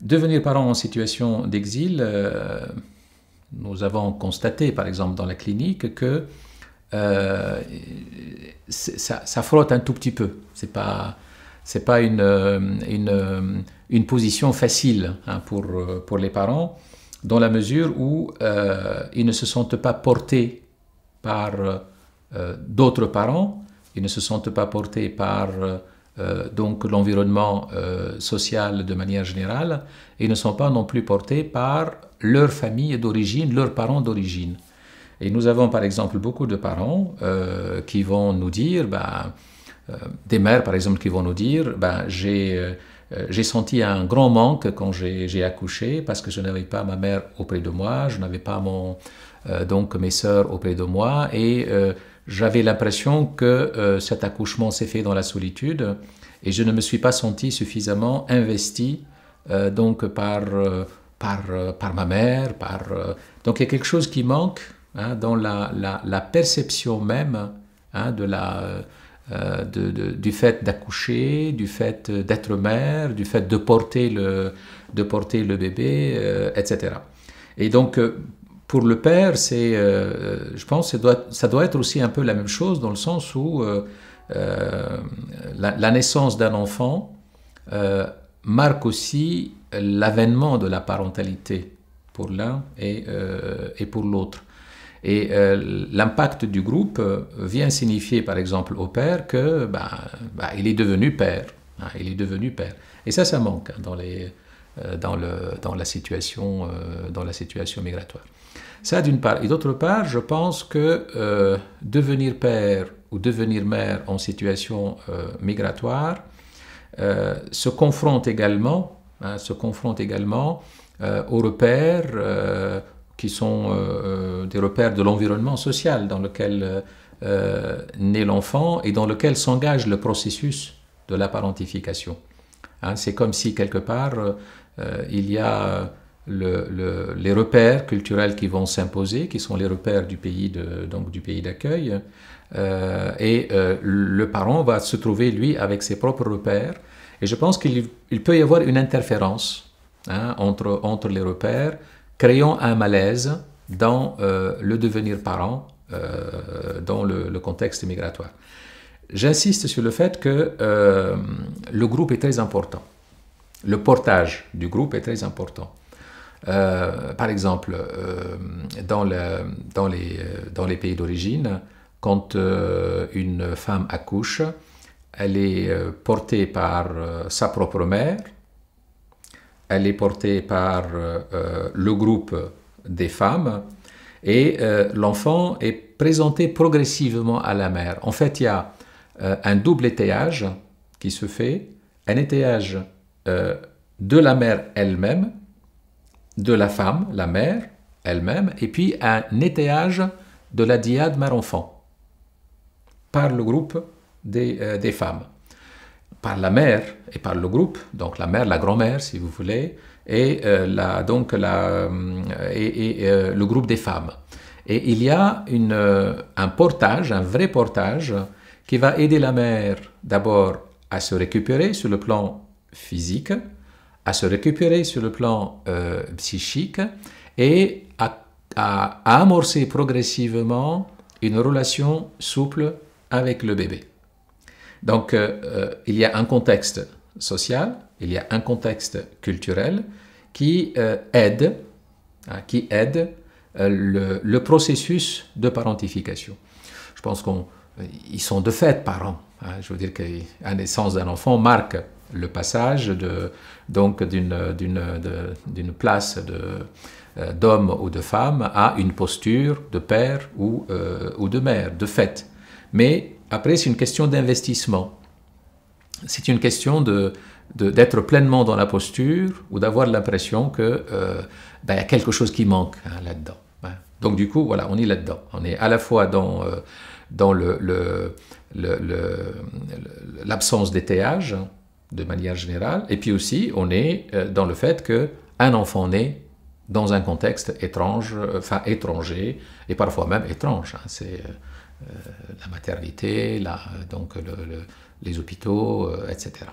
Devenir parent en situation d'exil, euh, nous avons constaté par exemple dans la clinique que euh, ça, frotte un tout petit peu. C'est pas pas euh, une, position facile hein, pour, les parents, dans la mesure où ils ne se sentent pas portés par d'autres parents, ils ne se sentent pas portés par euh, donc l'environnement euh, social de manière générale, et ne sont pas non plus portés par leur famille d'origine, leurs parents d'origine. Et nous avons par exemple beaucoup de parents euh, qui vont nous dire, ben, des mères par exemple qui vont nous dire, ben, j'ai senti un grand manque quand j'ai accouché parce que je n'avais pas ma mère auprès de moi, je n'avais pas mon, donc mes sœurs auprès de moi et j'avais l'impression que euh, cet accouchement s'est fait dans la solitude et je ne me suis pas senti suffisamment investi euh, donc par, euh, par, par ma mère. Par, Donc il y a quelque chose qui manque hein, dans la, la, perception même hein, de la, de, du fait d'accoucher, du fait d'être mère, du fait de porter le, de porter le bébé, etc. Et donc, pour le père, c'est, euh, je pense, ça doit, ça doit, être aussi un peu la même chose dans le sens où euh, euh, la, naissance d'un enfant marque aussi l'avènement de la parentalité pour l'un et, et pour l'autre. Et l'impact du groupe vient signifier, par exemple, au père que bah, bah il est devenu père. Hein, il est devenu père. Et ça, ça manque hein, dans les euh, euh, dans, la situation, migratoire. Ça d'une part. Et d'autre part, je pense que euh, devenir père ou devenir mère en situation migratoire se confronte également, hein, se confronte également aux repères qui sont des repères de l'environnement social dans lequel naît l'enfant et dans lequel s'engage le processus de la parentification. Hein, c'est comme si quelque part euh, euh, il y a les repères culturels qui vont s'imposer, qui sont les repères du pays du pays d'accueil, euh, et le parent va se trouver lui avec ses propres repères. Et je pense qu'il peut y avoir une interférence hein, entre, les repères, créant un malaise dans le devenir parent, dans le contexte migratoire. J'insiste sur le fait que euh, le groupe est très important. Le portage du groupe est très important. Euh, par exemple, euh, dans, le, dans, les, dans, les, pays d'origine, quand une femme accouche, elle est portée par sa propre mère, elle est portée par le groupe des femmes, et l'enfant est présenté progressivement à la mère. En fait, il y a euh, un double étayage qui se fait, un étayage euh, de la mère elle-même, de la femme, la mère elle-même, et puis un étayage de la diade mère-enfant par le groupe des, euh, femmes, par la mère et par le groupe, donc la mère, la grand-mère si vous voulez, et, donc et, le groupe des femmes. Et il y a un portage, un vrai portage qui va aider la mère d'abord à se récupérer sur le plan physique, à se récupérer sur le plan euh, psychique et à, amorcer progressivement une relation souple avec le bébé. Donc, euh, euh, il y a un contexte social, il y a un contexte culturel qui aide, hein, qui aide le, le, processus de parentification. Je pense qu'on ils sont de fait parents. Hein. Je veux dire que la naissance d'un enfant marque le passage de, donc d'une place euh, d'homme ou de femme à une posture de père ou, euh, ou de mère, de fait. Mais après, c'est une question d'investissement. C'est une question de, d'être pleinement dans la posture ou d'avoir l'impression que euh, ben, y a quelque chose qui manque hein, là-dedans. Hein. Donc du coup, voilà, on est là-dedans. On est à la fois dans dans l'absence d'étayage, hein, de manière générale, et puis aussi on est euh, dans le fait qu'un enfant naît dans un contexte étrange, euh, enfin étranger, et parfois même étrange. Hein, c'est euh, la maternité, donc les hôpitaux, etc.